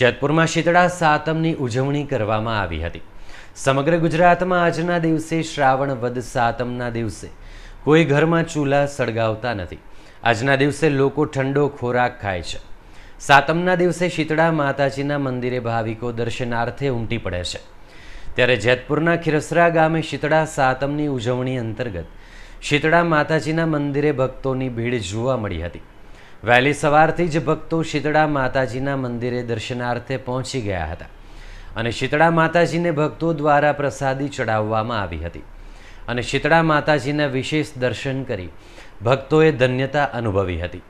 જેતપુરમાં શીતળા સાતમની ઉજવણી કરવામાં આવી હતી સમગ્ર ગુજરાતમાં આજના દિવસે શ્રાવણ વદ સાતમના દિવસે કોઈ ઘરમાં ચૂલા સળગાવતા નથી આજના દિવસે લોકો ઠંડો ખોરાક ખાય છે સાતમના દિવસે શીતળા માતાજીના મંદિરે ભાવિકો દર્શનાર્થે ઉમટી પડે છે ત્યારે જેતપુરના ખીરસરા ગામે શીતળા સાતમની ઉજવણી અંતર્ગત શીતળા માતાજીના મંદિરે ભક્તોની ભીડ જોવા મળી હતી વહેલી સવારથી જ ભક્તો શીતળા માતાજીના મંદિરે દર્શનાર્થે પહોંચી ગયા હતા અને શીતળા માતાજીને ભક્તો દ્વારા પ્રસાદી ચડાવવામાં આવી હતી અને શીતળા માતાજીના વિશેષ દર્શન કરી ભક્તોએ ધન્યતા અનુભવી હતી